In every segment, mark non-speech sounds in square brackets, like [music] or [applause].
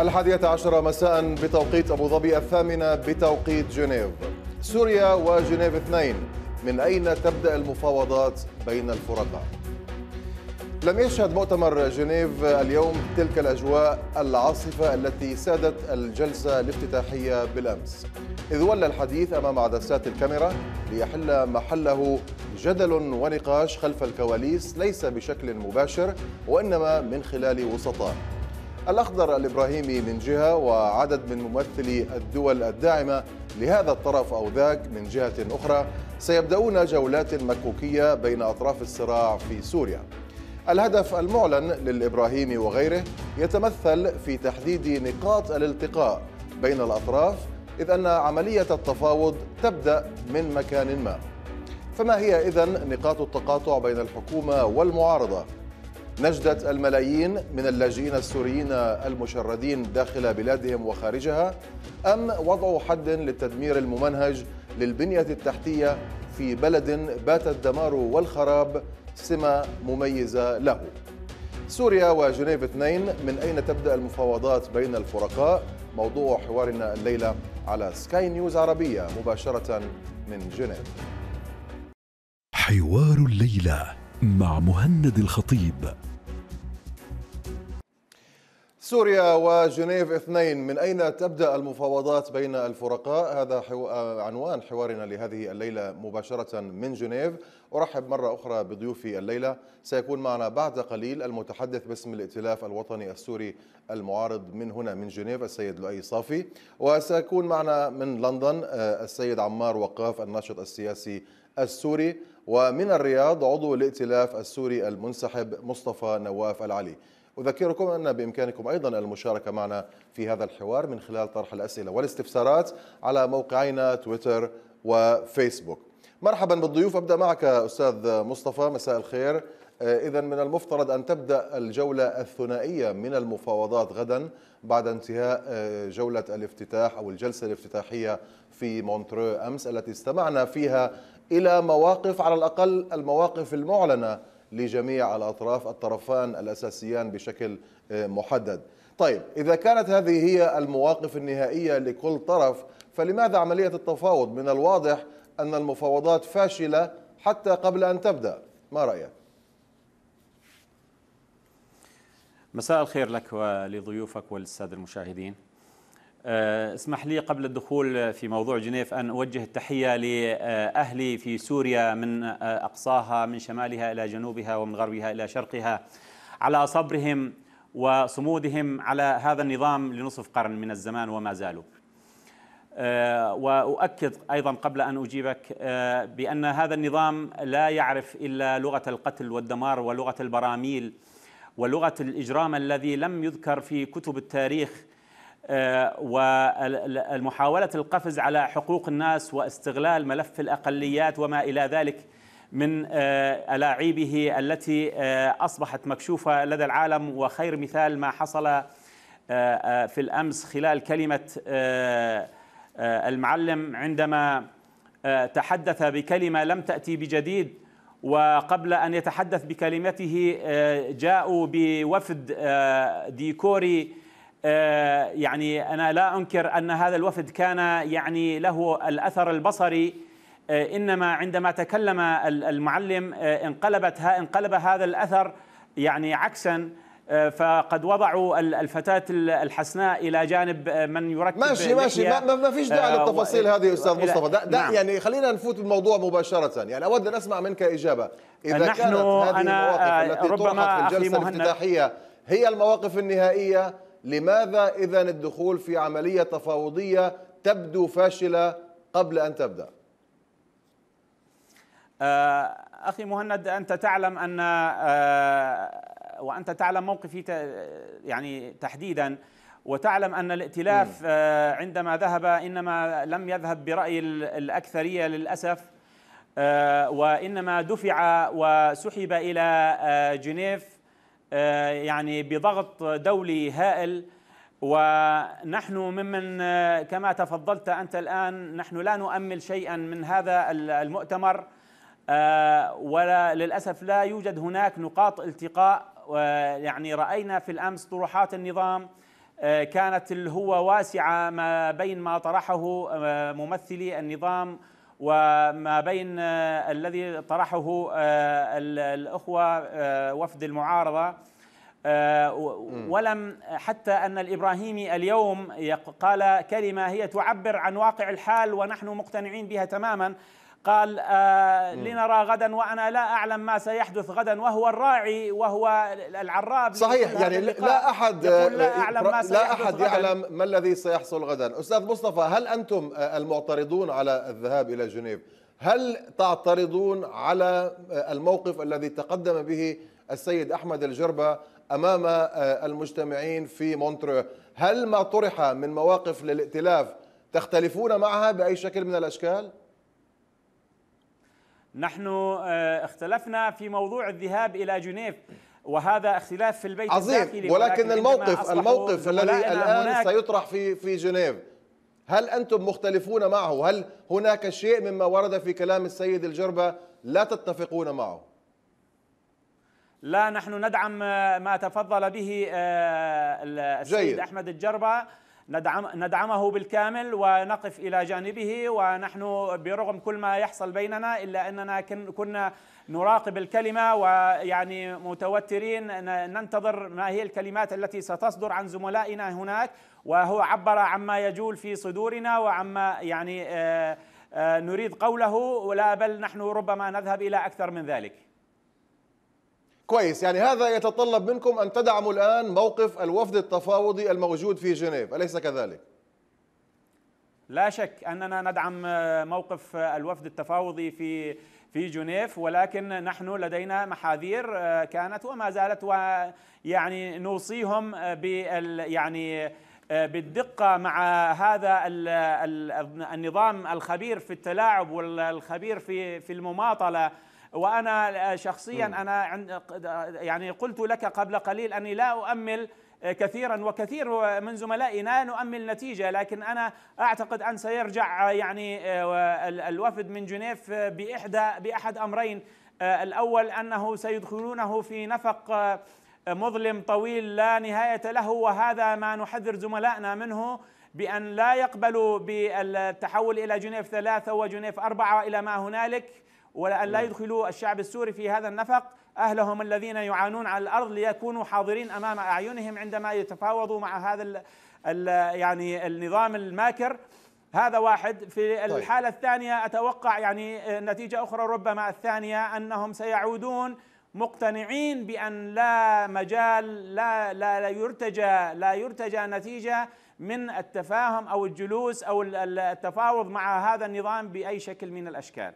الحادية عشر مساء بتوقيت أبو ظبي الثامنة بتوقيت جنيف سوريا وجنيف اثنين من أين تبدأ المفاوضات بين الفرقاء؟ لم يشهد مؤتمر جنيف اليوم تلك الأجواء العاصفة التي سادت الجلسة الافتتاحية بالأمس إذ ولى الحديث أمام عدسات الكاميرا ليحل محله جدل ونقاش خلف الكواليس ليس بشكل مباشر وإنما من خلال وسطاء الأخضر الإبراهيمي من جهة وعدد من ممثلي الدول الداعمة لهذا الطرف أو ذاك من جهة أخرى سيبدأون جولات مكوكية بين أطراف الصراع في سوريا الهدف المعلن للإبراهيمي وغيره يتمثل في تحديد نقاط الالتقاء بين الأطراف إذ أن عملية التفاوض تبدأ من مكان ما فما هي إذن نقاط التقاطع بين الحكومة والمعارضة نجدة الملايين من اللاجئين السوريين المشردين داخل بلادهم وخارجها أم وضع حد للتدمير الممنهج للبنية التحتية في بلد بات الدمار والخراب سمة مميزة له سوريا وجنيف 2 من أين تبدأ المفاوضات بين الفرقاء موضوع حوارنا الليلة على سكاي نيوز عربية مباشرة من جنيف حوار الليله مع مهند الخطيب سوريا وجنيف اثنين من أين تبدأ المفاوضات بين الفرقاء هذا حو... آه، عنوان حوارنا لهذه الليلة مباشرة من جنيف أرحب مرة أخرى بضيوفي الليلة سيكون معنا بعد قليل المتحدث باسم الائتلاف الوطني السوري المعارض من هنا من جنيف السيد لؤي صافي وسيكون معنا من لندن آه، السيد عمار وقاف الناشط السياسي السوري ومن الرياض عضو الائتلاف السوري المنسحب مصطفى نواف العلي أذكركم أن بإمكانكم أيضا المشاركة معنا في هذا الحوار من خلال طرح الأسئلة والاستفسارات على موقعينا تويتر وفيسبوك مرحبا بالضيوف أبدأ معك أستاذ مصطفى مساء الخير آه، إذا من المفترض أن تبدأ الجولة الثنائية من المفاوضات غدا بعد انتهاء آه، جولة الافتتاح أو الجلسة الافتتاحية في مونترو أمس التي استمعنا فيها إلى مواقف على الأقل المواقف المعلنة لجميع الأطراف الطرفان الأساسيان بشكل آه، محدد طيب إذا كانت هذه هي المواقف النهائية لكل طرف فلماذا عملية التفاوض من الواضح أن المفاوضات فاشلة حتى قبل أن تبدأ ما رأيك؟ مساء الخير لك ولضيوفك وللسادة المشاهدين آه، اسمح لي قبل الدخول في موضوع جنيف أن أوجه التحية لأهلي في سوريا من آه، أقصاها من شمالها إلى جنوبها ومن غربها إلى شرقها على صبرهم وصمودهم على هذا النظام لنصف قرن من الزمان وما زالوا آه، وأؤكد أيضا قبل أن أجيبك بأن هذا النظام لا يعرف إلا لغة القتل والدمار ولغة البراميل ولغة الإجرام الذي لم يذكر في كتب التاريخ آه، ومحاولة القفز على حقوق الناس واستغلال ملف الأقليات وما إلى ذلك من آه، ألاعيبه التي آه، أصبحت مكشوفة لدى العالم وخير مثال ما حصل في الأمس خلال كلمة المعلم عندما تحدث بكلمة لم تأتي بجديد وقبل أن يتحدث بكلمته جاءوا بوفد ديكوري آه، يعني أنا لا أنكر أن هذا الوفد كان يعني له الأثر البصري آه، إنما عندما تكلم المعلم آه، انقلبت انقلب هذا الأثر يعني عكساً فقد وضعوا الفتاة الحسناء إلى جانب من يركب ماشي ماشي ما, ما فيش داعي للتفاصيل و... هذه أستاذ مصطفى ده, ده نعم. يعني خلينا نفوت بالموضوع مباشرة يعني أود أن أسمع منك إجابة إذا نحن كانت هذه أنا المواقف التي طرحت في الجلسة الافتتاحية هي المواقف النهائية لماذا إذا الدخول في عملية تفاوضية تبدو فاشلة قبل أن تبدأ آه، أخي مهند أنت تعلم أن آه، وأنت تعلم موقفي يعني تحديدا وتعلم أن الائتلاف آه، عندما ذهب إنما لم يذهب برأي الأكثرية للأسف وإنما دفع وسحب إلى جنيف آه، يعني بضغط دولي هائل ونحن ممن آه، كما تفضلت أنت الآن نحن لا نؤمل شيئا من هذا المؤتمر آه، ولا للأسف لا يوجد هناك نقاط التقاء يعني رأينا في الأمس طروحات النظام كانت الهوة واسعة ما بين ما طرحه ممثلي النظام وما بين آه، الذي طرحه آه، الأخوة آه، وفد المعارضة ولم حتى أن الإبراهيمي اليوم قال كلمة هي تعبر عن واقع الحال ونحن مقتنعين بها تماما قال آه لنرى غدا وانا لا اعلم ما سيحدث غدا وهو الراعي وهو العراب صحيح يعني لا احد لا آه، اعلم ما لا احد يعلم ما الذي سيحصل غدا استاذ مصطفى هل انتم آه، المعترضون على الذهاب الى جنيف هل تعترضون على آه، الموقف الذي تقدم به السيد احمد الجربه امام المجتمعين في مونترو هل ما طرح من مواقف للائتلاف تختلفون معها باي شكل من الاشكال نحن آه، اختلفنا في موضوع الذهاب الى جنيف وهذا اختلاف في البيت عظيم ولكن الموقف الموقف الذي الان سيطرح في في جنيف هل انتم مختلفون معه؟ هل هناك شيء مما ورد في كلام السيد الجربه لا تتفقون معه؟ لا نحن ندعم ما تفضل به آه، السيد جيد. احمد الجربه ندعم ندعمه بالكامل ونقف الى جانبه ونحن برغم كل ما يحصل بيننا الا اننا كنا نراقب الكلمه ويعني متوترين ننتظر ما هي الكلمات التي ستصدر عن زملائنا هناك وهو عبر عما يجول في صدورنا وعما يعني آه، آه، نريد قوله ولا بل نحن ربما نذهب الى اكثر من ذلك كويس يعني هذا يتطلب منكم أن تدعموا الآن موقف الوفد التفاوضي الموجود في جنيف أليس كذلك؟ لا شك أننا ندعم موقف الوفد التفاوضي في في جنيف ولكن نحن لدينا محاذير آه، كانت وما زالت ويعني نوصيهم بال يعني آه، بالدقة مع هذا النظام الخبير في التلاعب والخبير في في المماطلة وانا آه، شخصيا انا يعني قلت لك قبل قليل اني لا اؤمل آه، كثيرا وكثير من زملائنا نؤمل نتيجة لكن أنا أعتقد أن سيرجع آه، يعني الوفد من جنيف بإحدى بأحد أمرين الأول أنه سيدخلونه في نفق مظلم طويل لا نهاية له وهذا ما نحذر زملائنا منه بأن لا يقبلوا بالتحول إلى جنيف ثلاثة وجنيف أربعة إلى ما هنالك ولأن لا نعم. يدخلوا الشعب السوري في هذا النفق أهلهم الذين يعانون على الأرض ليكونوا حاضرين أمام أعينهم عندما يتفاوضوا مع هذا ال الـ يعني النظام الماكر هذا واحد في طيب. الحالة الثانية أتوقع يعني آه، نتيجة أخرى ربما الثانية أنهم سيعودون مقتنعين بأن لا مجال لا لا, لا يرتجى لا يرتجى نتيجة من التفاهم أو الجلوس أو التفاوض مع هذا النظام بأي شكل من الأشكال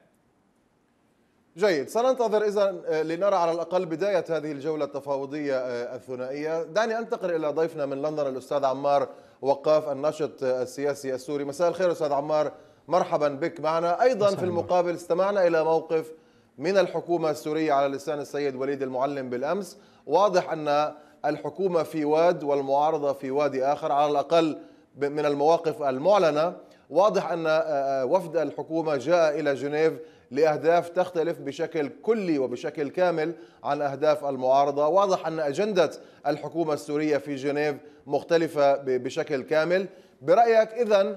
جيد سننتظر إذا آه، لنرى على الأقل بداية هذه الجولة التفاوضية آه، الثنائية دعني أنتقل إلى ضيفنا من لندن الأستاذ عمار وقاف الناشط آه، السياسي السوري مساء الخير أستاذ عمار مرحبا بك معنا أيضا في المقابل استمعنا إلى موقف من الحكومة السورية على لسان السيد وليد المعلم بالأمس واضح أن الحكومة في واد والمعارضة في وادي آخر على الأقل من المواقف المعلنة واضح أن وفد الحكومة جاء إلى جنيف لأهداف تختلف بشكل كلي وبشكل كامل عن أهداف المعارضة واضح أن أجندة الحكومة السورية في جنيف مختلفة بشكل كامل برأيك إذا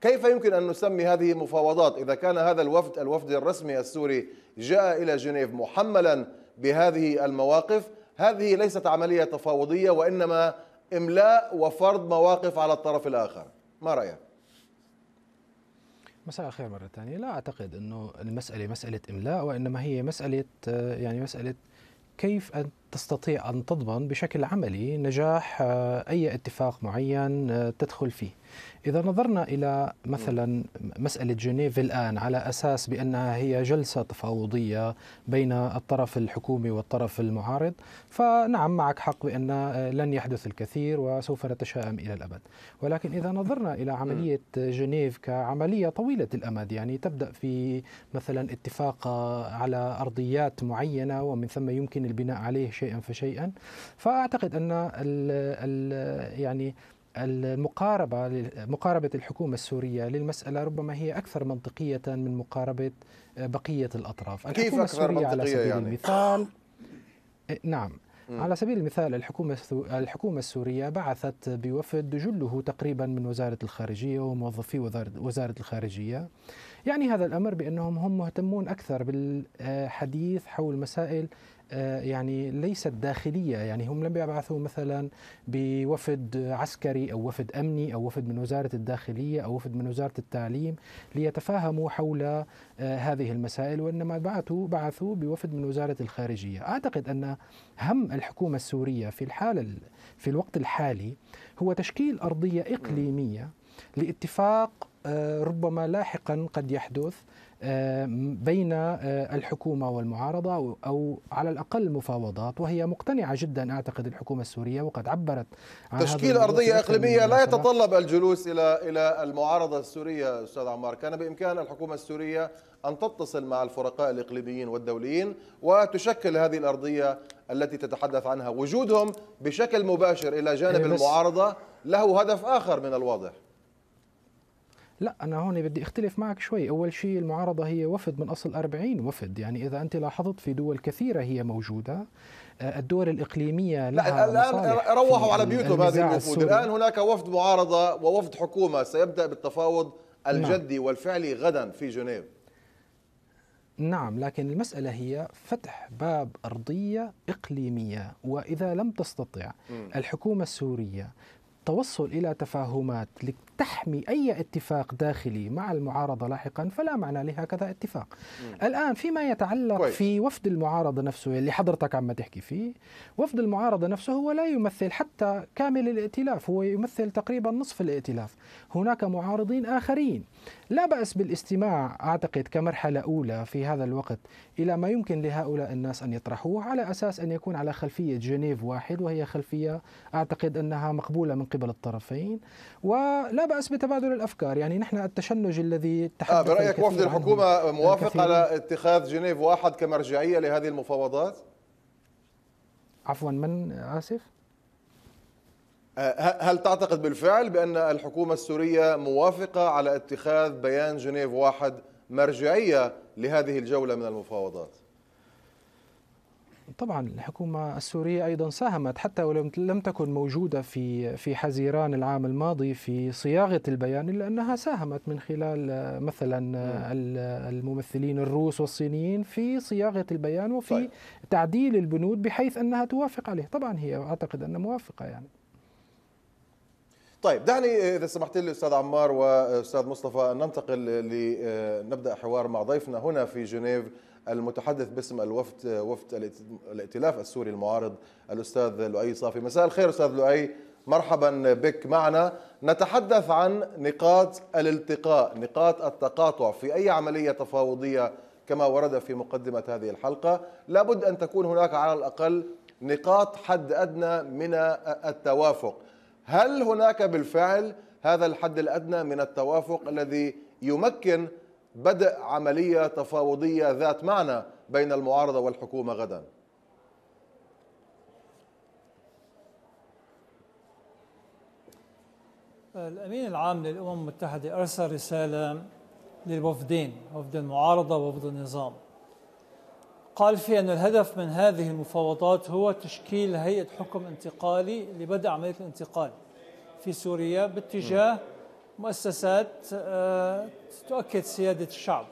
كيف يمكن أن نسمي هذه المفاوضات إذا كان هذا الوفد الوفد الرسمي السوري جاء إلى جنيف محملا بهذه المواقف هذه ليست عملية تفاوضية وإنما إملاء وفرض مواقف على الطرف الآخر ما رأيك؟ مساء الخير مرة ثانية لا أعتقد أنه المسألة مسألة إملاء وإنما هي مسألة آه، يعني مسألة كيف أن تستطيع أن تضمن بشكل عملي نجاح آه، أي اتفاق معين آه، تدخل فيه إذا نظرنا إلى مثلا مسألة جنيف الآن على أساس بأنها هي جلسة تفاوضية بين الطرف الحكومي والطرف المعارض فنعم معك حق بأن لن يحدث الكثير وسوف نتشائم إلى الأبد ولكن إذا نظرنا إلى عملية جنيف كعملية طويلة الأمد يعني تبدأ في مثلا اتفاق على أرضيات معينة ومن ثم يمكن البناء عليه شيئا فشيئا فأعتقد أن ال ال يعني المقاربة مقاربة الحكومة السورية للمسألة ربما هي أكثر منطقية من مقاربة آه، بقية الأطراف الحكومة كيف أكثر السورية على سبيل يعني؟ المثال آه، نعم م. على سبيل المثال الحكومة الحكومة السورية بعثت بوفد جله تقريبا من وزارة الخارجية وموظفي وزارة الخارجية يعني هذا الأمر بأنهم هم مهتمون أكثر بالحديث حول مسائل آه، يعني ليست داخلية يعني هم لم يبعثوا مثلا بوفد عسكري أو وفد أمني أو وفد من وزارة الداخلية أو وفد من وزارة التعليم ليتفاهموا حول آه، هذه المسائل وإنما بعثوا بعثوا بوفد من وزارة الخارجية أعتقد أن هم الحكومة السورية في الحالة في الوقت الحالي هو تشكيل أرضية إقليمية لاتفاق آه، ربما لاحقا قد يحدث آه، بين آه، الحكومه والمعارضه او على الاقل مفاوضات وهي مقتنعه جدا اعتقد الحكومه السوريه وقد عبرت عن تشكيل ارضيه اقليميه لا يتطلب الجلوس الى الى المعارضه السوريه استاذ عمار كان بامكان الحكومه السوريه ان تتصل مع الفرقاء الاقليميين والدوليين وتشكل هذه الارضيه التي تتحدث عنها وجودهم بشكل مباشر الى جانب إيه، المعارضه له هدف اخر من الواضح لا أنا هون بدي أختلف معك شوي أول شيء المعارضة هي وفد من أصل 40 وفد يعني إذا أنت لاحظت في دول كثيرة هي موجودة آه، الدول الإقليمية لها الآن روحوا على بيوتهم هذه الوفود الآن هناك وفد معارضة ووفد حكومة سيبدأ بالتفاوض نعم. الجدي نعم. والفعلي غدا في جنيف نعم لكن المسألة هي فتح باب أرضية إقليمية وإذا لم تستطع الحكومة السورية التوصل الى تفاهمات تحمي أي اتفاق داخلي مع المعارضة لاحقا فلا معنى لهكذا اتفاق مم. الآن فيما يتعلق كويس. في وفد المعارضة نفسه اللي حضرتك عم تحكي فيه وفد المعارضة نفسه هو لا يمثل حتى كامل الائتلاف هو يمثل تقريبا نصف الائتلاف هناك معارضين آخرين لا بأس بالاستماع أعتقد كمرحلة أولى في هذا الوقت إلى ما يمكن لهؤلاء الناس أن يطرحوه على أساس أن يكون على خلفية جنيف واحد وهي خلفية أعتقد أنها مقبولة من قبل الطرفين ولا لا بأس بتبادل الأفكار يعني نحن التشنج الذي تحدث آه برأيك وفد الحكومة موافق الكثير. على اتخاذ جنيف واحد كمرجعية لهذه المفاوضات عفوا من آسف آه، هل تعتقد بالفعل بأن الحكومة السورية موافقة على اتخاذ بيان جنيف واحد مرجعية لهذه الجولة من المفاوضات طبعا الحكومة السورية أيضا ساهمت حتى ولو لم تكن موجودة في في حزيران العام الماضي في صياغة البيان إلا أنها ساهمت من خلال آه، مثلا آه، نعم. الممثلين الروس والصينيين في صياغة البيان وفي طيب. تعديل البنود بحيث أنها توافق عليه طبعا هي أعتقد أنها موافقة يعني طيب دعني اذا سمحت لي استاذ عمار واستاذ مصطفى ننتقل لنبدا حوار مع ضيفنا هنا في جنيف المتحدث باسم الوفد وفد الائتلاف السوري المعارض الاستاذ لؤي صافي مساء الخير استاذ لؤي مرحبا بك معنا نتحدث عن نقاط الالتقاء نقاط التقاطع في اي عمليه تفاوضيه كما ورد في مقدمه هذه الحلقه لابد ان تكون هناك على الاقل نقاط حد ادنى من التوافق هل هناك بالفعل هذا الحد الادنى من التوافق الذي يمكن بدء عملية تفاوضية ذات معنى بين المعارضة والحكومة غدا الأمين العام للأمم المتحدة أرسل رسالة للوفدين وفد المعارضة ووفد النظام قال فيها أن الهدف من هذه المفاوضات هو تشكيل هيئة حكم انتقالي لبدء عملية الانتقال في سوريا باتجاه م. مؤسسات آه، تؤكد سيادة الشعب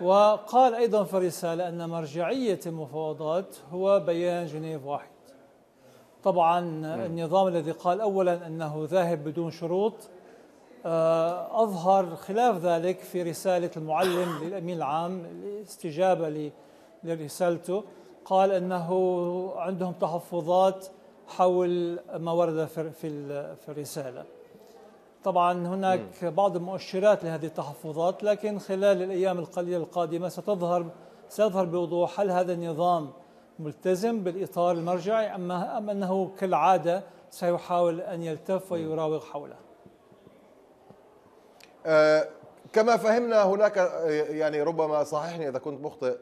وقال أيضا في الرسالة أن مرجعية المفاوضات هو بيان جنيف واحد طبعا نعم. النظام الذي قال أولا أنه ذاهب بدون شروط آه، أظهر خلاف ذلك في رسالة المعلم للأمين العام استجابة لرسالته قال أنه عندهم تحفظات حول ما ورد في الرسالة طبعا هناك بعض المؤشرات لهذه التحفظات لكن خلال الأيام القليلة القادمة ستظهر سيظهر بوضوح هل هذا النظام ملتزم بالإطار المرجعي ام أم أنه كالعادة سيحاول أن يلتف ويراوغ حوله أه كما فهمنا هناك آه، يعني ربما صححني إذا كنت مخطئ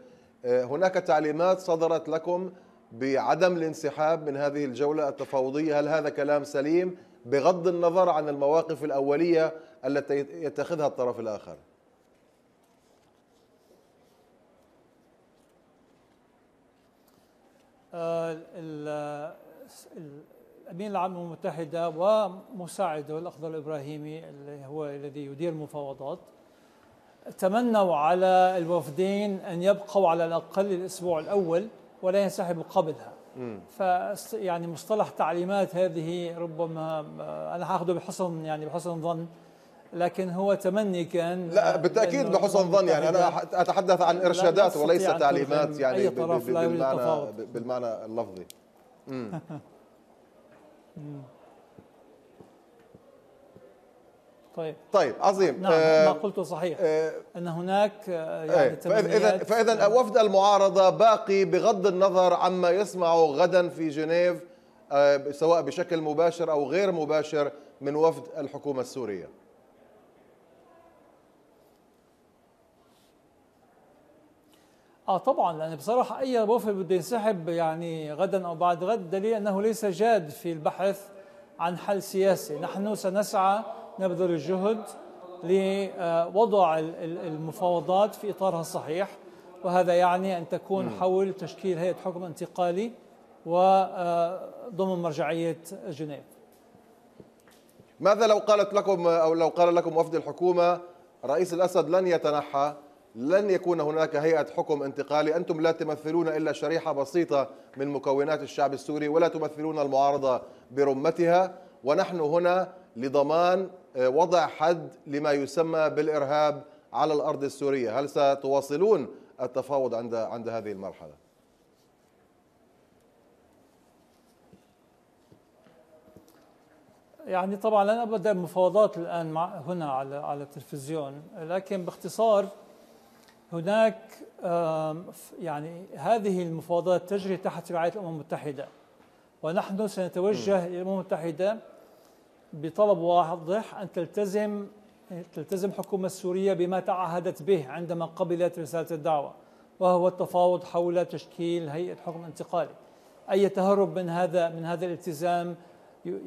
آه، هناك تعليمات صدرت لكم بعدم الانسحاب من هذه الجولة التفاوضية هل هذا كلام سليم بغض النظر عن المواقف الأولية التي يتخذها الطرف الآخر آه، الامين العام للامم المتحده ومساعده الاخضر الابراهيمي اللي هو الذي يدير المفاوضات تمنوا على الوفدين ان يبقوا على الاقل الاسبوع الاول ولا ينسحبوا قبلها ف يعني مصطلح تعليمات هذه ربما آه، انا هاخده بحسن يعني بحسن ظن لكن هو تمني كان لا بالتاكيد بحسن ظن يعني انا اتحدث عن ارشادات وليس تعليمات يعني أي طرف بالمعنى, بالمعنى اللفظي [laughs] طيب طيب عظيم نعم آه ما قلته صحيح آه ان هناك آه، يعني إيه، فاذا فاذا نعم. وفد المعارضه باقي بغض النظر عما يسمعه غدا في جنيف آه سواء بشكل مباشر او غير مباشر من وفد الحكومه السوريه اه طبعا لان يعني بصراحه اي وفد بده ينسحب يعني غدا او بعد غد دليل انه ليس جاد في البحث عن حل سياسي نحن سنسعى نبذل الجهد لوضع المفاوضات في إطارها الصحيح وهذا يعني أن تكون حول تشكيل هيئة حكم انتقالي وضمن آه، مرجعية جنيف ماذا لو قالت لكم أو لو قال لكم وفد الحكومة رئيس الأسد لن يتنحى لن يكون هناك هيئة حكم انتقالي أنتم لا تمثلون إلا شريحة بسيطة من مكونات الشعب السوري ولا تمثلون المعارضة برمتها ونحن هنا لضمان وضع حد لما يسمى بالارهاب على الارض السوريه، هل ستواصلون التفاوض عند عند هذه المرحله؟ يعني طبعا لن ابدا المفاوضات الان مع هنا على على التلفزيون، لكن باختصار هناك يعني هذه المفاوضات تجري تحت رعايه الامم المتحده ونحن سنتوجه الى الامم المتحده بطلب واضح أن تلتزم تلتزم الحكومة السورية بما تعهدت به عندما قبلت رسالة الدعوة وهو التفاوض حول تشكيل هيئة حكم انتقالي أي تهرب من هذا من هذا الالتزام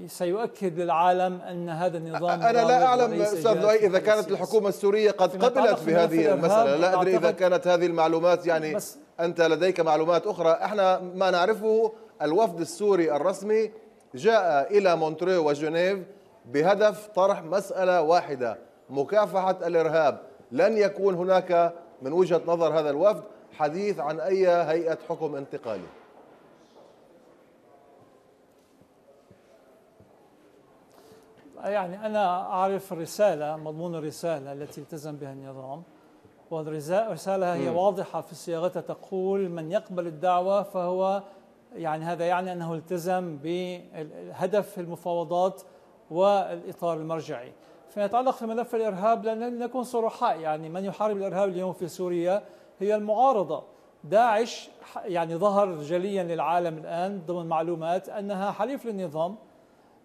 سيؤكد للعالم ان هذا النظام انا لا اعلم استاذ لؤي اذا كانت الحكومه السوريه قد قبلت بهذه المساله لا ادري اذا كانت هذه المعلومات يعني انت لديك معلومات اخرى احنا ما نعرفه الوفد السوري الرسمي جاء إلى مونتري وجنيف بهدف طرح مسألة واحدة مكافحة الإرهاب لن يكون هناك من وجهة نظر هذا الوفد حديث عن أي هيئة حكم انتقالي يعني أنا أعرف الرسالة مضمون الرسالة التي التزم بها النظام والرسالة هي واضحة في صياغتها تقول من يقبل الدعوة فهو يعني هذا يعني أنه التزم بهدف المفاوضات والإطار المرجعي فيما يتعلق في ملف الإرهاب لنكون صرحاء يعني من يحارب الإرهاب اليوم في سوريا هي المعارضة داعش يعني ظهر جليا للعالم الآن ضمن معلومات أنها حليف للنظام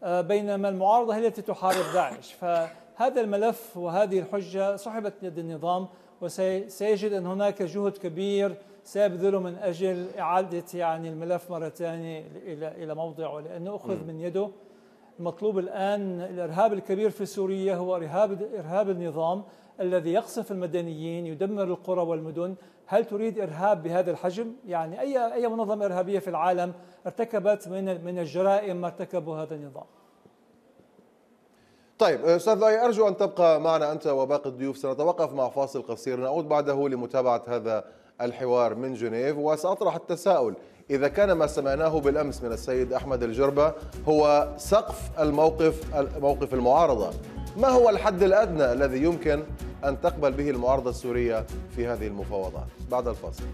آه، بينما المعارضة هي التي تحارب داعش فهذا الملف وهذه الحجة سحبت يد النظام وسيجد أن هناك جهد كبير سيبذله من أجل إعادة يعني الملف مرة ثانية إلى إلى موضعه لأنه أخذ من يده المطلوب الآن الإرهاب الكبير في سوريا هو إرهاب إرهاب النظام الذي يقصف المدنيين يدمر القرى والمدن هل تريد إرهاب بهذا الحجم؟ يعني أي أي منظمة إرهابية في العالم ارتكبت من من الجرائم ما ارتكبه هذا النظام طيب استاذ ضاي ارجو ان تبقى معنا انت وباقي الضيوف سنتوقف مع فاصل قصير نعود بعده لمتابعه هذا الحوار من جنيف وسأطرح التساؤل إذا كان ما سمعناه بالأمس من السيد أحمد الجربة هو سقف الموقف موقف المعارضة ما هو الحد الأدنى الذي يمكن أن تقبل به المعارضة السورية في هذه المفاوضات بعد الفاصل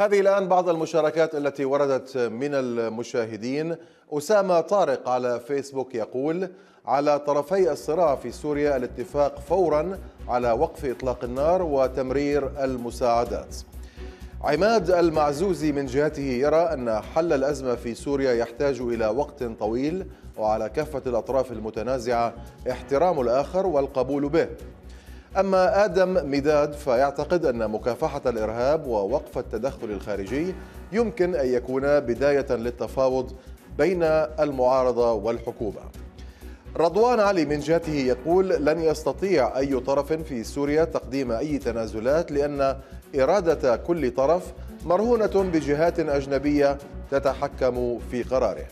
هذه الآن بعض المشاركات التي وردت من المشاهدين أسامة طارق على فيسبوك يقول على طرفي الصراع في سوريا الاتفاق فورا على وقف إطلاق النار وتمرير المساعدات عماد المعزوزي من جهته يرى أن حل الأزمة في سوريا يحتاج إلى وقت طويل وعلى كافة الأطراف المتنازعة احترام الآخر والقبول به أما آدم مداد فيعتقد أن مكافحة الإرهاب ووقف التدخل الخارجي يمكن أن يكون بداية للتفاوض بين المعارضة والحكومة رضوان علي من جهته يقول لن يستطيع أي طرف في سوريا تقديم أي تنازلات لأن إرادة كل طرف مرهونة بجهات أجنبية تتحكم في قراره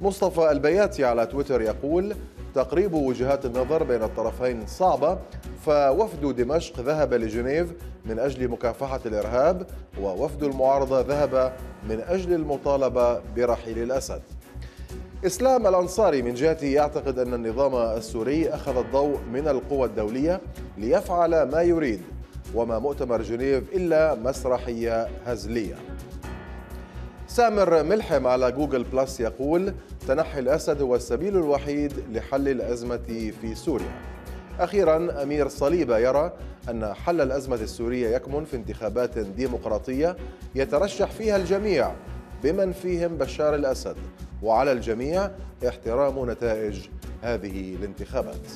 مصطفى البياتي على تويتر يقول تقريب وجهات النظر بين الطرفين صعبة فوفد دمشق ذهب لجنيف من أجل مكافحة الإرهاب ووفد المعارضة ذهب من أجل المطالبة برحيل الأسد إسلام الأنصاري من جهته يعتقد أن النظام السوري أخذ الضوء من القوى الدولية ليفعل ما يريد وما مؤتمر جنيف إلا مسرحية هزلية سامر ملحم على جوجل بلس يقول تنحي الأسد هو السبيل الوحيد لحل الأزمة في سوريا أخيرا أمير صليبة يرى أن حل الأزمة السورية يكمن في انتخابات ديمقراطية يترشح فيها الجميع بمن فيهم بشار الأسد وعلى الجميع احترام نتائج هذه الانتخابات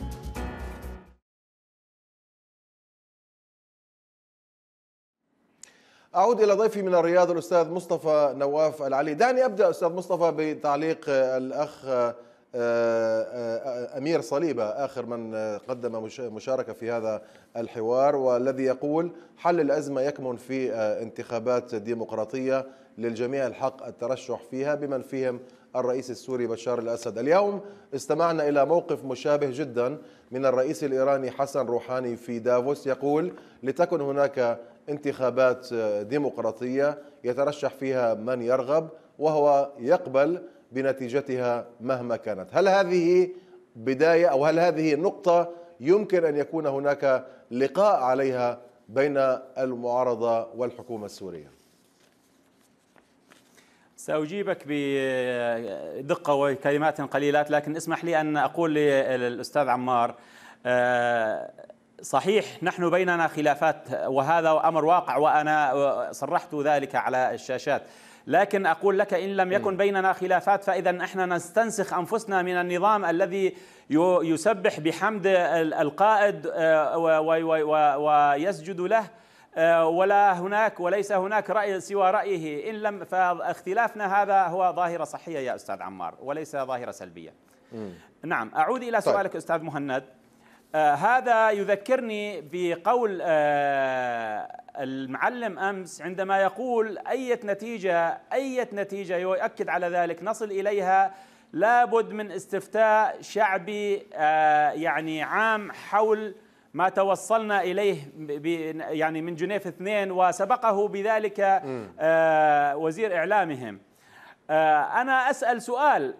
أعود إلى ضيفي من الرياض الأستاذ مصطفى نواف العلي دعني أبدأ أستاذ مصطفى بتعليق آه، الأخ آه، آه، أمير صليبة آخر من قدم مشاركة في هذا الحوار والذي يقول حل الأزمة يكمن في انتخابات ديمقراطية للجميع الحق الترشح فيها بمن فيهم الرئيس السوري بشار الأسد اليوم استمعنا إلى موقف مشابه جدا من الرئيس الإيراني حسن روحاني في دافوس يقول لتكن هناك انتخابات ديمقراطية يترشح فيها من يرغب وهو يقبل بنتيجتها مهما كانت هل هذه بداية أو هل هذه نقطة يمكن أن يكون هناك لقاء عليها بين المعارضة والحكومة السورية سأجيبك بدقة وكلمات قليلات لكن اسمح لي أن أقول للأستاذ عمار آه، صحيح نحن بيننا خلافات وهذا امر واقع وانا صرحت ذلك على الشاشات لكن اقول لك ان لم يكن بيننا خلافات فاذا احنا نستنسخ انفسنا من النظام الذي يسبح بحمد القائد آه، ويسجد له آه، ولا هناك وليس هناك راي سوى رايه ان لم فاختلافنا هذا هو ظاهره صحيه يا استاذ عمار وليس ظاهره سلبيه. نعم اعود الى طيب. سؤالك طيب. استاذ مهند آه، هذا يذكرني بقول آه، المعلم امس عندما يقول اية نتيجه اية نتيجه يؤكد على ذلك نصل اليها لابد من استفتاء شعبي آه، يعني عام حول ما توصلنا اليه يعني من جنيف اثنين وسبقه بذلك وزير اعلامهم انا اسال سؤال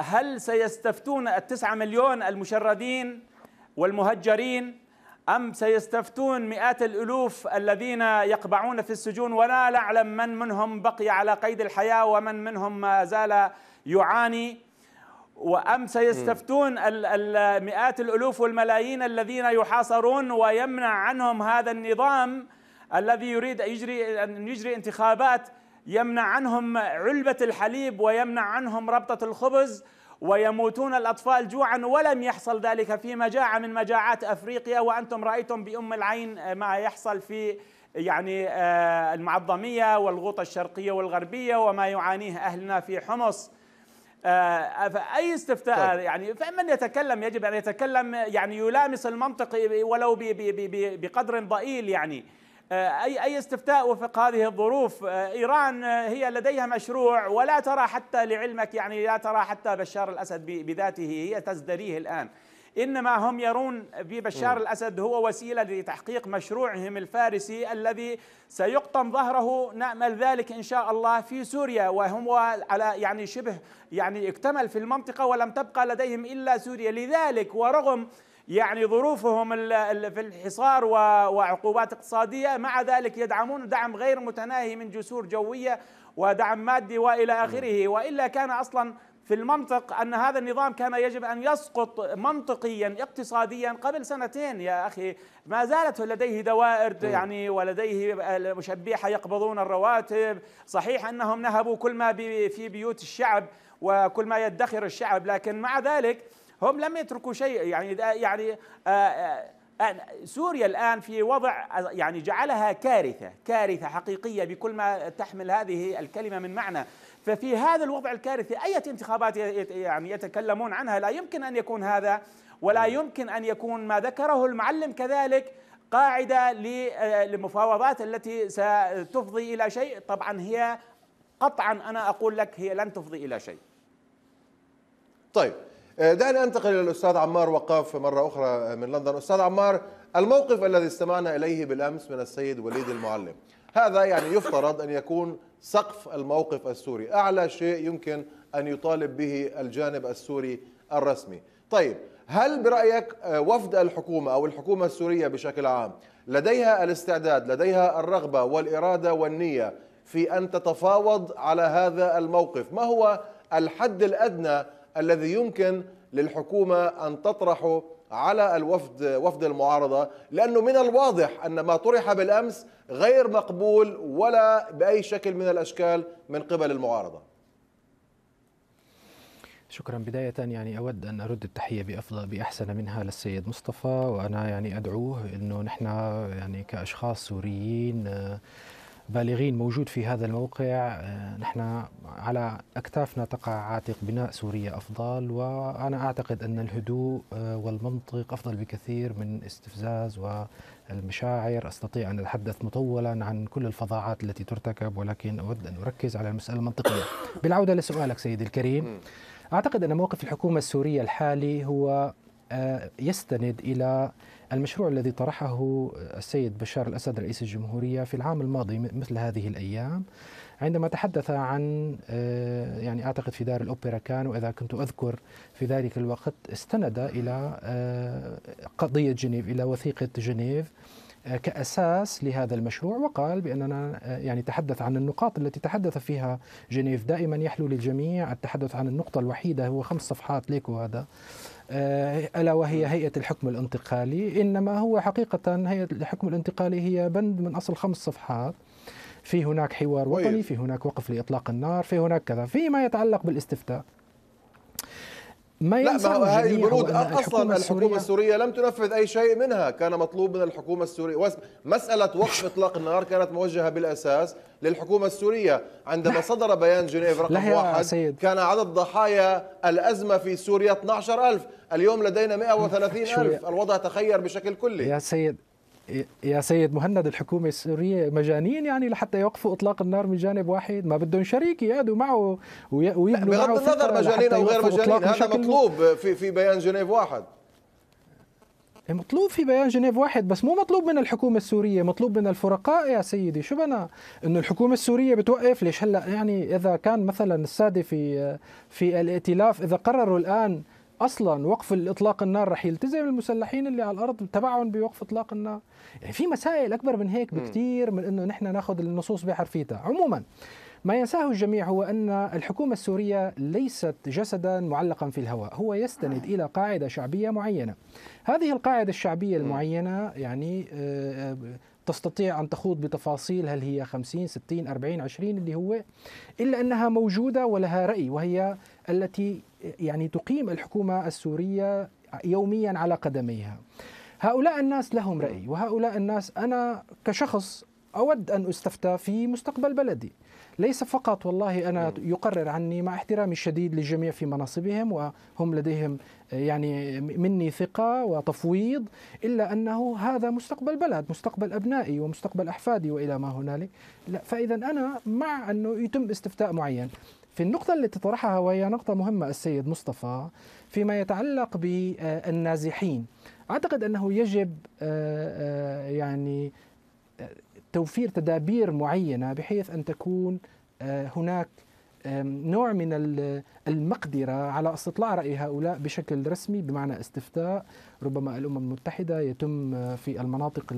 هل سيستفتون التسعة مليون المشردين والمهجرين أم سيستفتون مئات الألوف الذين يقبعون في السجون ولا نعلم من منهم بقي على قيد الحياة ومن منهم ما زال يعاني وأم سيستفتون مئات الألوف والملايين الذين يحاصرون ويمنع عنهم هذا النظام الذي يريد يجري أن يجري انتخابات يمنع عنهم علبة الحليب ويمنع عنهم ربطة الخبز ويموتون الأطفال جوعا ولم يحصل ذلك في مجاعة من مجاعات أفريقيا وأنتم رأيتم بأم العين ما يحصل في يعني آه، المعظمية والغوطة الشرقية والغربية وما يعانيه أهلنا في حمص آه، فأي استفتاء طيب. يعني فمن يتكلم يجب أن يتكلم يعني يلامس المنطق ولو بقدر ضئيل يعني آه، اي اي استفتاء وفق هذه الظروف آه، ايران آه، هي لديها مشروع ولا ترى حتى لعلمك يعني لا ترى حتى بشار الاسد بذاته هي تزدريه الان انما هم يرون ببشار الاسد هو وسيله لتحقيق مشروعهم الفارسي الذي سيقطم ظهره نامل ذلك ان شاء الله في سوريا وهم على يعني شبه يعني اكتمل في المنطقه ولم تبقى لديهم الا سوريا لذلك ورغم يعني ظروفهم في الحصار وعقوبات اقتصادية مع ذلك يدعمون دعم غير متناهي من جسور جوية ودعم مادي وإلى نعم. آخره وإلا كان أصلا في المنطق أن هذا النظام كان يجب أن يسقط منطقيا اقتصاديا قبل سنتين يا أخي ما زالت لديه دوائر نعم. يعني ولديه مشبيحة يقبضون الرواتب صحيح أنهم نهبوا كل ما في بيوت الشعب وكل ما يدخر الشعب لكن مع ذلك هم لم يتركوا شيء يعني يعني آه، آه، آه، سوريا الآن في وضع يعني جعلها كارثة كارثة حقيقية بكل ما تحمل هذه الكلمة من معنى ففي هذا الوضع الكارثي أي انتخابات يعني يتكلمون عنها لا يمكن أن يكون هذا ولا نعم. يمكن أن يكون ما ذكره المعلم كذلك قاعدة للمفاوضات التي ستفضي إلى شيء طبعا هي قطعا أنا أقول لك هي لن تفضي إلى شيء طيب آه، دعني انتقل الى الاستاذ عمار وقاف مره اخرى آه، من لندن، استاذ عمار الموقف الذي استمعنا اليه بالامس من السيد وليد المعلم، هذا يعني يفترض ان يكون سقف الموقف السوري، اعلى شيء يمكن ان يطالب به الجانب السوري الرسمي. طيب، هل برايك آه، وفد الحكومه او الحكومه السوريه بشكل عام لديها الاستعداد، لديها الرغبه والاراده والنيه في ان تتفاوض على هذا الموقف، ما هو الحد الادنى الذي يمكن للحكومة أن تطرحه على الوفد وفد المعارضة لأنه من الواضح أن ما طرح بالأمس غير مقبول ولا بأي شكل من الأشكال من قبل المعارضة شكرا بداية يعني أود أن أرد التحية بأفضل بأحسن منها للسيد مصطفى وأنا يعني أدعوه أنه نحن يعني كأشخاص سوريين آه، بالغين موجود في هذا الموقع آه، نحن على أكتافنا تقع عاتق بناء سوريا أفضل وأنا أعتقد أن الهدوء آه، والمنطق أفضل بكثير من استفزاز والمشاعر أستطيع أن أتحدث مطولا عن كل الفظاعات التي ترتكب ولكن أود أن أركز على المسألة المنطقية [coughs] بالعودة لسؤالك سيدي الكريم أعتقد أن موقف الحكومة السورية الحالي هو آه، يستند إلى المشروع الذي طرحه السيد بشار الأسد رئيس الجمهورية في العام الماضي مثل هذه الأيام عندما تحدث عن آه، يعني أعتقد في دار الأوبرا كان وإذا كنت أذكر في ذلك الوقت استند إلى آه، قضية جنيف إلى وثيقة جنيف آه، كأساس لهذا المشروع وقال بأننا يعني تحدث عن النقاط التي تحدث فيها جنيف دائما يحلو للجميع التحدث عن النقطة الوحيدة هو خمس صفحات ليكو هذا آه، ألا وهي هيئة الحكم الانتقالي إنما هو حقيقة هيئة الحكم الانتقالي هي بند من أصل خمس صفحات في هناك حوار وطني طيب. في هناك وقف لإطلاق النار في هناك كذا فيما يتعلق بالاستفتاء ما لا ما هو هذه البنود اصلا الحكومة السورية, الحكومه السوريه لم تنفذ اي شيء منها كان مطلوب من الحكومه السوريه مساله وقف اطلاق النار كانت موجهه بالاساس للحكومه السوريه عندما صدر بيان جنيف رقم واحد سيد. كان عدد ضحايا الازمه في سوريا 12000 اليوم لدينا 130000 الوضع تخير بشكل كلي يا سيد يا سيد مهند الحكومة السورية مجانين يعني لحتى يوقفوا إطلاق النار من جانب واحد ما بدهم شريك يقعدوا معه ويبنوا بغض النظر مجانين أو غير مجانين هذا مطلوب في في بيان جنيف واحد إيه، مطلوب في بيان جنيف واحد بس مو مطلوب من الحكومة السورية مطلوب من الفرقاء يا سيدي شو بنا انه الحكومة السورية بتوقف ليش هلا يعني اذا كان مثلا السادة في في الائتلاف اذا قرروا الان اصلا وقف اطلاق النار رح يلتزم المسلحين اللي على الارض تبعهم بوقف اطلاق النار يعني في مسائل اكبر من هيك بكثير من انه نحن ناخذ النصوص بحرفيتها عموما ما ينساه الجميع هو أن الحكومة السورية ليست جسدا معلقا في الهواء هو يستند إلى قاعدة شعبية معينة هذه القاعدة الشعبية المعينة يعني آه، تستطيع أن تخوض بتفاصيل هل هي 50 60 40 20 اللي هو إلا أنها موجودة ولها رأي وهي التي يعني تقيم الحكومة السورية يوميا على قدميها هؤلاء الناس لهم رأي وهؤلاء الناس أنا كشخص أود أن أستفتى في مستقبل بلدي ليس فقط والله أنا نعم. يقرر عني مع احترامي الشديد للجميع في مناصبهم وهم لديهم يعني مني ثقة وتفويض إلا أنه هذا مستقبل بلد مستقبل أبنائي ومستقبل أحفادي وإلى ما هنالك فإذا أنا مع أنه يتم استفتاء معين في النقطة اللي تطرحها وهي نقطة مهمة السيد مصطفى فيما يتعلق بالنازحين أعتقد أنه يجب آه، آه، يعني آه، توفير تدابير معينة بحيث أن تكون هناك نوع من المقدرة على استطلاع رأي هؤلاء بشكل رسمي بمعنى استفتاء ربما الأمم المتحدة يتم في المناطق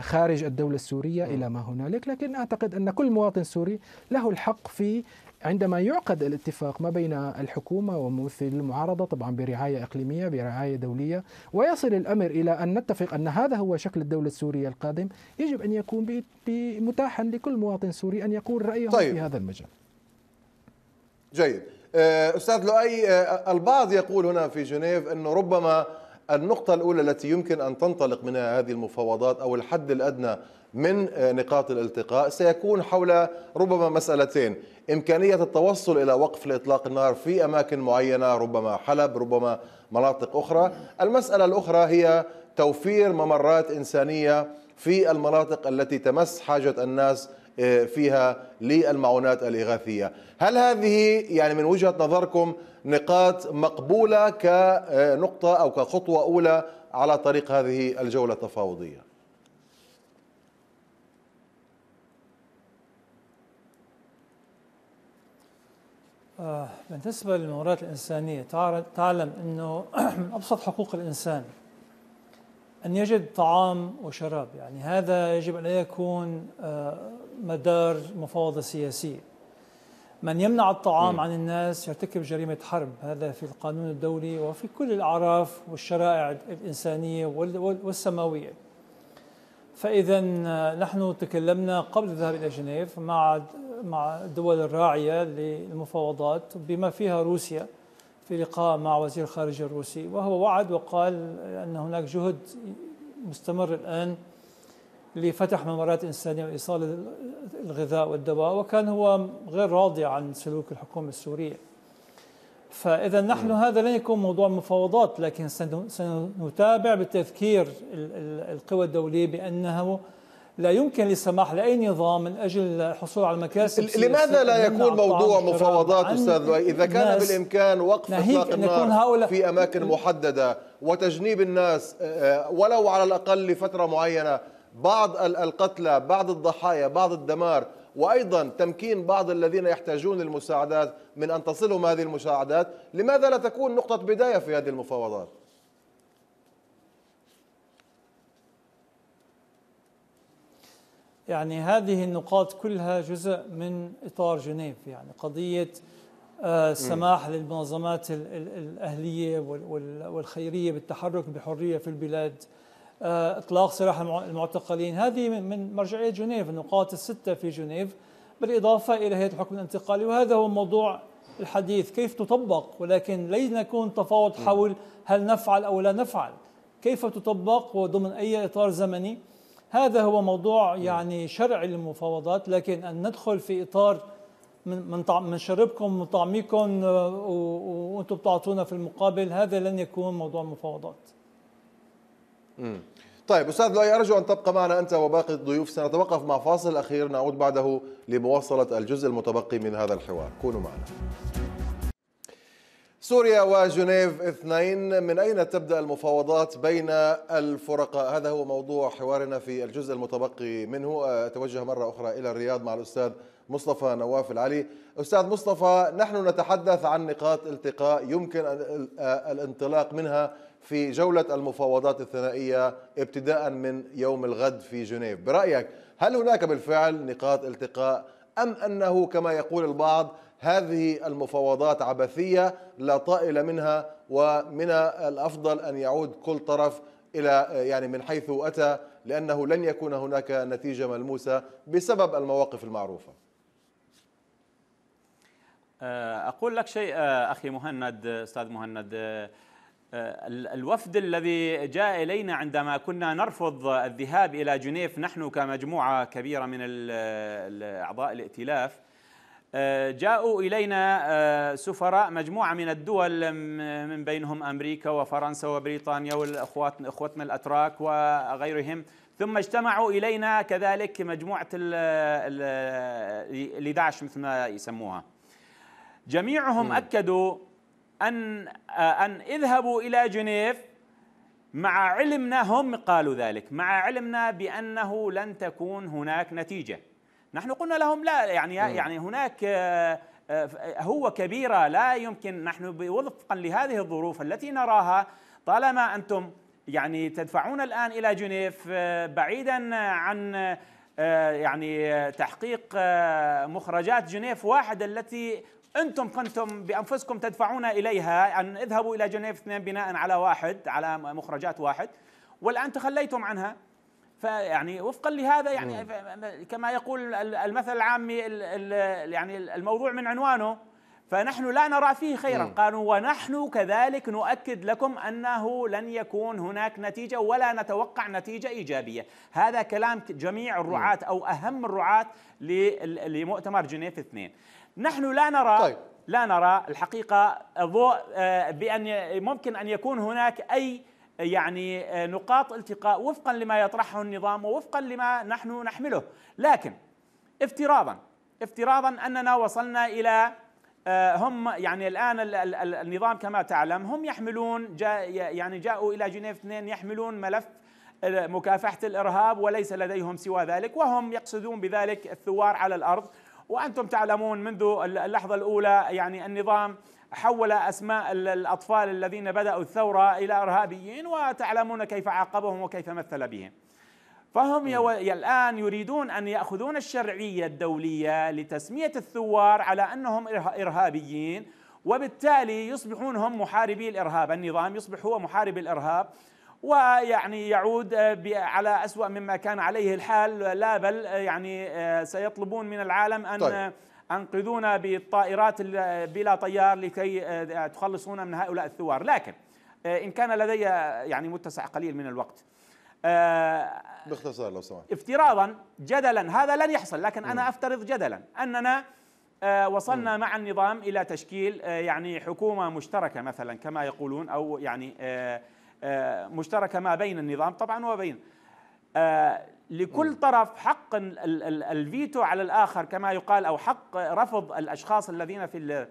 خارج الدولة السورية إلى ما هنالك لكن أعتقد أن كل مواطن سوري له الحق في عندما يعقد الاتفاق ما بين الحكومة وممثل المعارضة طبعا برعاية إقليمية برعاية دولية ويصل الأمر إلى أن نتفق أن هذا هو شكل الدولة السورية القادم يجب أن يكون متاحا لكل مواطن سوري أن يقول رأيه طيب. في هذا المجال جيد آه، أستاذ لؤي آه، البعض يقول هنا في جنيف أنه ربما النقطة الأولى التي يمكن أن تنطلق منها هذه المفاوضات أو الحد الأدنى من آه، نقاط الالتقاء سيكون حول ربما مسألتين إمكانية التوصل إلى وقف لإطلاق النار في أماكن معينة ربما حلب ربما مناطق أخرى المسألة الأخرى هي توفير ممرات إنسانية في المناطق التي تمس حاجة الناس آه، فيها للمعونات الإغاثية هل هذه يعني من وجهة نظركم نقاط مقبولة كنقطة أو كخطوة أولى على طريق هذه الجولة التفاوضية آه، بالنسبة للموارد الإنسانية تعلم أنه من [clears throat] أبسط حقوق الإنسان أن يجد طعام وشراب يعني هذا يجب أن يكون آه، مدار مفاوضة سياسية من يمنع الطعام م. عن الناس يرتكب جريمة حرب هذا في القانون الدولي وفي كل الأعراف والشرائع الإنسانية والسماوية فإذا آه، نحن تكلمنا قبل الذهاب إلى جنيف مع مع الدول الراعية للمفاوضات بما فيها روسيا في لقاء مع وزير الخارجية الروسي وهو وعد وقال أن هناك جهد مستمر الآن لفتح ممرات إنسانية وإيصال الغذاء والدواء وكان هو غير راضي عن سلوك الحكومة السورية فإذا نحن هذا لن يكون موضوع مفاوضات لكن سنتابع بتذكير القوى الدولية بأنه لا يمكن للسماح لاي نظام من اجل الحصول على المكاسب لماذا لا يكون موضوع مفاوضات استاذ اذا كان بالامكان وقف اطلاق النار في اماكن محدده وتجنيب الناس آه، آه، ولو على الاقل لفتره معينه بعض القتلى بعض الضحايا بعض الدمار وايضا تمكين بعض الذين يحتاجون المساعدات من ان تصلهم هذه المساعدات لماذا لا تكون نقطه بدايه في هذه المفاوضات يعني هذه النقاط كلها جزء من اطار جنيف يعني قضيه السماح آه، للمنظمات الاهليه والخيريه بالتحرك بحريه في البلاد آه، اطلاق سراح المعتقلين هذه من مرجعيه جنيف النقاط السته في جنيف بالاضافه الى هيئه الحكم الانتقالي وهذا هو موضوع الحديث كيف تطبق ولكن لن يكون تفاوض حول هل نفعل او لا نفعل كيف تطبق وضمن اي اطار زمني هذا هو موضوع يعني شرعي للمفاوضات لكن ان ندخل في اطار من من من شربكم وطعميكم آه، وانتم بتعطونا في المقابل هذا لن يكون موضوع مفاوضات مم. طيب استاذ لؤي ارجو ان تبقى معنا انت وباقي الضيوف سنتوقف مع فاصل اخير نعود بعده لمواصله الجزء المتبقي من هذا الحوار كونوا معنا سوريا وجنيف اثنين من أين تبدأ المفاوضات بين الفرقاء هذا هو موضوع حوارنا في الجزء المتبقي منه أتوجه مرة أخرى إلى الرياض مع الأستاذ مصطفى نواف العلي أستاذ مصطفى نحن نتحدث عن نقاط التقاء يمكن الانطلاق منها في جولة المفاوضات الثنائية ابتداء من يوم الغد في جنيف برأيك هل هناك بالفعل نقاط التقاء أم أنه كما يقول البعض هذه المفاوضات عبثية لا طائل منها ومن الأفضل أن يعود كل طرف إلى يعني من حيث أتى لأنه لن يكون هناك نتيجة ملموسة بسبب المواقف المعروفة أقول لك شيء أخي مهند أستاذ مهند الوفد الذي جاء إلينا عندما كنا نرفض الذهاب إلى جنيف نحن كمجموعة كبيرة من أعضاء الائتلاف آه، جاءوا إلينا آه، سفراء مجموعة من الدول من بينهم أمريكا وفرنسا وبريطانيا والأخوات إخوتنا الأتراك وغيرهم ثم اجتمعوا إلينا كذلك مجموعة ال 11 مثل ما يسموها جميعهم أكدوا أن آه، أن اذهبوا إلى جنيف مع علمنا هم قالوا ذلك مع علمنا بأنه لن تكون هناك نتيجة نحن قلنا لهم لا يعني يعني هناك آه، آه، هو كبيرة لا يمكن نحن وفقا لهذه الظروف التي نراها طالما أنتم يعني تدفعون الآن إلى جنيف بعيدا عن يعني تحقيق مخرجات جنيف واحد التي انتم كنتم بانفسكم تدفعون اليها ان اذهبوا الى جنيف اثنين بناء على واحد على مخرجات واحد والان تخليتم عنها فيعني وفقا لهذا يعني كما يقول المثل العامي يعني الموضوع من عنوانه فنحن لا نرى فيه خيرا قالوا ونحن كذلك نؤكد لكم انه لن يكون هناك نتيجه ولا نتوقع نتيجه ايجابيه، هذا كلام جميع الرعاة او اهم الرعاة لمؤتمر جنيف اثنين. نحن لا نرى طيب. لا نرى الحقيقه آه، ضوء آه، بان ممكن ان يكون هناك اي آه، يعني نقاط التقاء وفقا لما يطرحه النظام ووفقا لما نحن نحمله لكن افتراضا افتراضا اننا وصلنا الى هم يعني الان النظام كما تعلم هم يحملون جا يعني جاءوا الى جنيف 2 يحملون ملف مكافحه الارهاب وليس لديهم سوى ذلك وهم يقصدون بذلك الثوار على الارض وأنتم تعلمون منذ اللحظة الأولى يعني النظام حول أسماء الأطفال الذين بدأوا الثورة إلى إرهابيين وتعلمون كيف عاقبهم وكيف مثل بهم فهم يو... الآن يريدون أن يأخذون الشرعية الدولية لتسمية الثوار على أنهم إرهابيين وبالتالي يصبحون هم محاربي الإرهاب النظام يصبح هو محارب الإرهاب ويعني يعود آه، على أسوأ مما كان عليه الحال لا بل آه، يعني آه، سيطلبون من العالم أن طيب. أنقذونا بالطائرات بلا طيار لكي تخلصونا من هؤلاء الثوار لكن إن كان لدي يعني متسع قليل من الوقت باختصار لو سمحت افتراضا جدلا هذا لن يحصل لكن أنا أفترض جدلا أننا وصلنا مع النظام إلى تشكيل يعني حكومة مشتركة مثلا كما يقولون أو يعني آه، مشتركه ما بين النظام طبعا وبين آه، لكل طرف حق الفيتو على الاخر كما يقال او حق رفض الاشخاص الذين في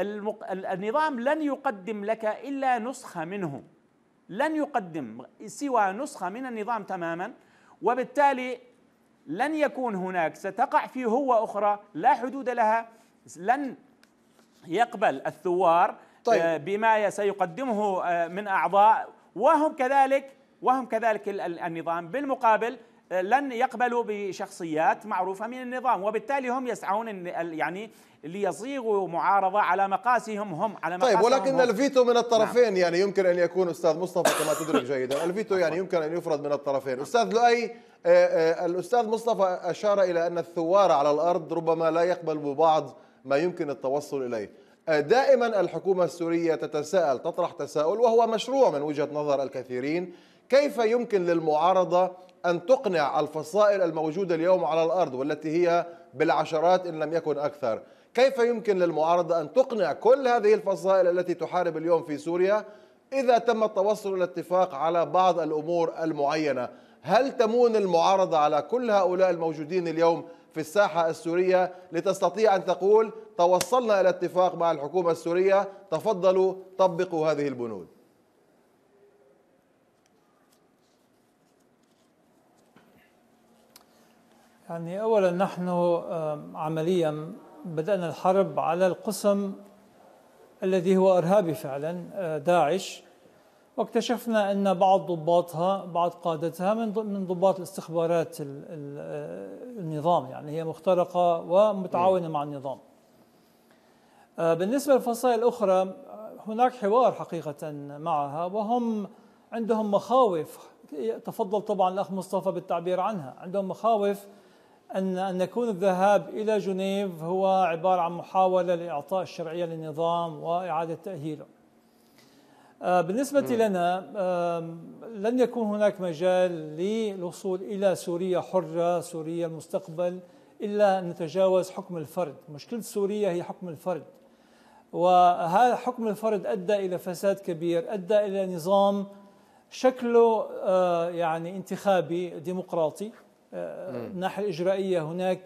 المق... النظام لن يقدم لك الا نسخه منه لن يقدم سوى نسخه من النظام تماما وبالتالي لن يكون هناك ستقع في هو اخرى لا حدود لها لن يقبل الثوار آه، طيب. بما سيقدمه من اعضاء وهم كذلك وهم كذلك النظام بالمقابل آه، لن يقبلوا بشخصيات معروفه من النظام وبالتالي هم يسعون يعني ليصيغوا معارضه على مقاسهم هم على طيب، مقاسهم طيب ولكن الفيتو من نعم. الطرفين نعم. يعني يمكن ان يكون استاذ مصطفى كما تدرك جيدا [laughs] الفيتو يعني يمكن ان يفرض من الطرفين نعم. استاذ لؤي آه، آه، الاستاذ مصطفى اشار الى ان الثوار على الارض ربما لا يقبل ببعض ما يمكن التوصل اليه دائما الحكومة السورية تتساءل تطرح تساؤل وهو مشروع من وجهة نظر الكثيرين كيف يمكن للمعارضة أن تقنع الفصائل الموجودة اليوم على الأرض والتي هي بالعشرات إن لم يكن أكثر كيف يمكن للمعارضة أن تقنع كل هذه الفصائل التي تحارب اليوم في سوريا إذا تم التوصل إلى اتفاق على بعض الأمور المعينة هل تمون المعارضة على كل هؤلاء الموجودين اليوم في الساحة السورية لتستطيع أن تقول توصلنا إلى اتفاق مع الحكومة السورية تفضلوا طبقوا هذه البنود يعني أولا نحن عمليا بدأنا الحرب على القسم الذي هو إرهابي فعلا آه، داعش واكتشفنا أن بعض ضباطها بعض قادتها من من ضباط الاستخبارات النظام يعني هي مخترقة ومتعاونة مع النظام آه، بالنسبة للفصائل الأخرى هناك حوار حقيقة معها وهم عندهم مخاوف تفضل طبعا الأخ مصطفى بالتعبير عنها عندهم مخاوف أن أن يكون الذهاب إلى جنيف هو عبارة عن محاولة لإعطاء الشرعية للنظام وإعادة تأهيله آه، بالنسبة لنا لن يكون هناك مجال للوصول إلى سوريا حرة سوريا المستقبل إلا أن نتجاوز حكم الفرد مشكلة سوريا هي حكم الفرد وهذا حكم الفرد أدى إلى فساد كبير أدى إلى نظام شكله آه، يعني انتخابي ديمقراطي آه، الناحية الإجرائية هناك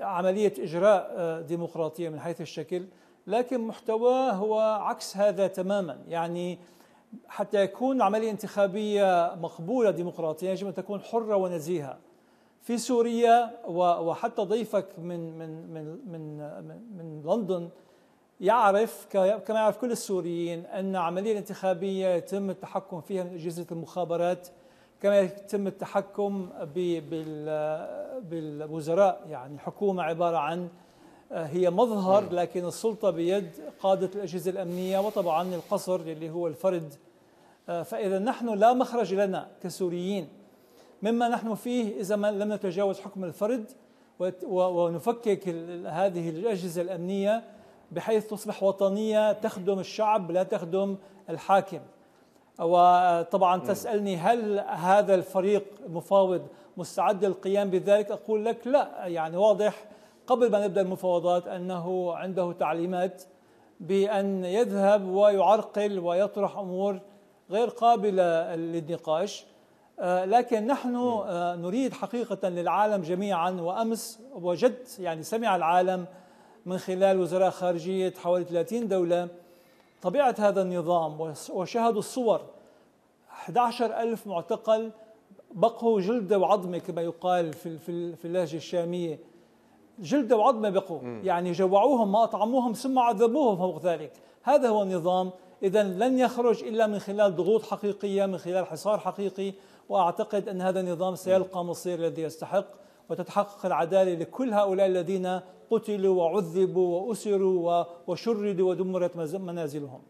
عملية إجراء ديمقراطية من حيث الشكل لكن محتواه هو عكس هذا تماما يعني حتى يكون عملية انتخابية مقبولة ديمقراطية يجب أن تكون حرة ونزيهة في سوريا وحتى ضيفك من من من من من لندن يعرف كما يعرف كل السوريين ان العمليه الانتخابيه يتم التحكم فيها من اجهزه المخابرات كما يتم التحكم بالوزراء يعني حكومه عباره عن هي مظهر لكن السلطة بيد قادة الأجهزة الأمنية وطبعا القصر اللي هو الفرد آه، فإذا نحن لا مخرج لنا كسوريين مما نحن فيه إذا ما لم نتجاوز حكم الفرد ونفكك هذه الأجهزة الأمنية بحيث تصبح وطنية تخدم الشعب لا تخدم الحاكم وطبعا تسألني هل هذا الفريق المفاوض مستعد للقيام بذلك أقول لك لا يعني واضح قبل ما نبدا المفاوضات انه عنده تعليمات بان يذهب ويعرقل ويطرح امور غير قابله للنقاش آه، لكن نحن آه، نريد حقيقه للعالم جميعا وامس وجدت يعني سمع العالم من خلال وزراء خارجيه حوالي 30 دوله طبيعه هذا النظام وشاهدوا الصور 11 ألف معتقل بقوا جلدة وعظمة كما يقال في في اللهجة الشامية جلد وعظمه بقوا يعني جوعوهم ما أطعموهم ثم عذبوهم فوق ذلك هذا هو النظام اذا لن يخرج الا من خلال ضغوط حقيقيه من خلال حصار حقيقي واعتقد ان هذا النظام سيلقى مصير الذي يستحق وتتحقق العداله لكل هؤلاء الذين قتلوا وعذبوا واسروا وشردوا ودمرت منازلهم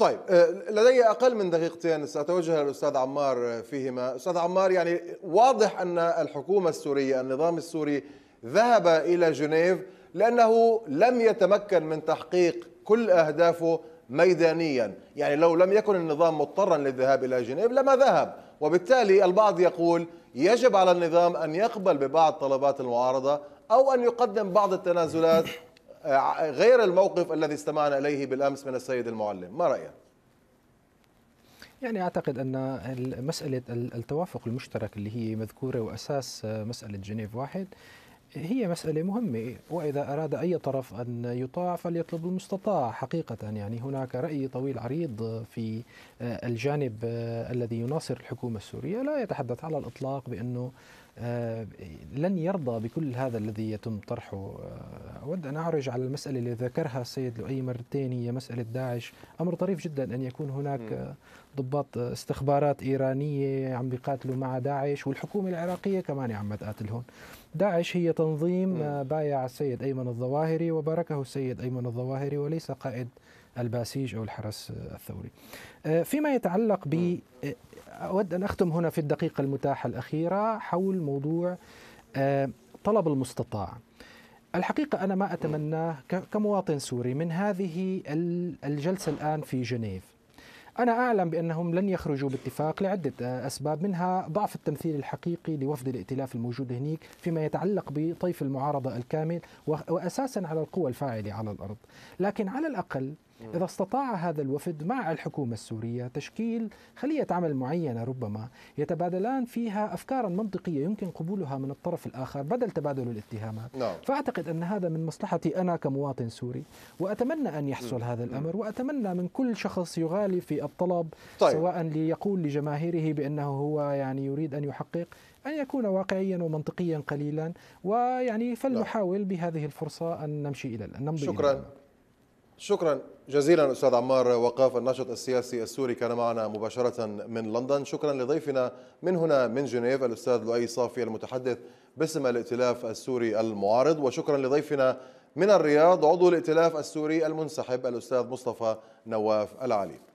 طيب آه، لدي اقل من دقيقتين ساتوجه للاستاذ عمار آه، فيهما، استاذ عمار يعني واضح ان الحكومه السوريه، النظام السوري ذهب الى جنيف لانه لم يتمكن من تحقيق كل اهدافه ميدانيا، يعني لو لم يكن النظام مضطرا للذهاب الى جنيف لما ذهب، وبالتالي البعض يقول يجب على النظام ان يقبل ببعض طلبات المعارضه او ان يقدم بعض التنازلات غير الموقف الذي استمعنا اليه بالامس من السيد المعلم ما رايك يعني اعتقد ان مساله التوافق المشترك اللي هي مذكوره واساس مساله جنيف واحد هي مسألة مهمة وإذا أراد أي طرف أن يطاع فليطلب المستطاع حقيقة يعني هناك رأي طويل عريض في الجانب الذي يناصر الحكومة السورية لا يتحدث على الإطلاق بأنه آه، لن يرضى بكل هذا الذي يتم طرحه آه، أود أن أعرج على المسألة اللي ذكرها السيد لؤي مرتين هي مسألة داعش أمر طريف جدا أن يكون هناك آه، ضباط استخبارات إيرانية عم بيقاتلوا مع داعش والحكومة العراقية كمان عم تقاتلهم داعش هي تنظيم بايع السيد أيمن الظواهري وباركه السيد أيمن الظواهري وليس قائد الباسيج أو الحرس الثوري آه، فيما يتعلق ب آه، أود أن أختم هنا في الدقيقة المتاحة الأخيرة حول موضوع آه، طلب المستطاع الحقيقة أنا ما أتمناه كمواطن سوري من هذه الجلسة الآن في جنيف أنا أعلم بأنهم لن يخرجوا باتفاق لعدة أسباب منها ضعف التمثيل الحقيقي لوفد الائتلاف الموجود هنيك فيما يتعلق بطيف المعارضة الكامل وأساسا على القوى الفاعلة على الأرض لكن على الأقل إذا استطاع هذا الوفد مع الحكومة السورية تشكيل خلية عمل معينة ربما يتبادلان فيها أفكارا منطقية يمكن قبولها من الطرف الآخر بدل تبادل الاتهامات نعم. فأعتقد أن هذا من مصلحتي أنا كمواطن سوري وأتمنى أن يحصل هذا الأمر وأتمنى من كل شخص يغالي في الطلب طيب. سواء ليقول لجماهيره بأنه هو يعني يريد أن يحقق أن يكون واقعيا ومنطقيا قليلا ويعني نعم. فلنحاول بهذه الفرصة أن نمشي إلى نمضي شكرا إلى شكرا جزيلا استاذ عمار وقاف الناشط السياسي السوري كان معنا مباشره من لندن شكرا لضيفنا من هنا من جنيف الاستاذ لؤي صافي المتحدث باسم الائتلاف السوري المعارض وشكرا لضيفنا من الرياض عضو الائتلاف السوري المنسحب الاستاذ مصطفى نواف العلي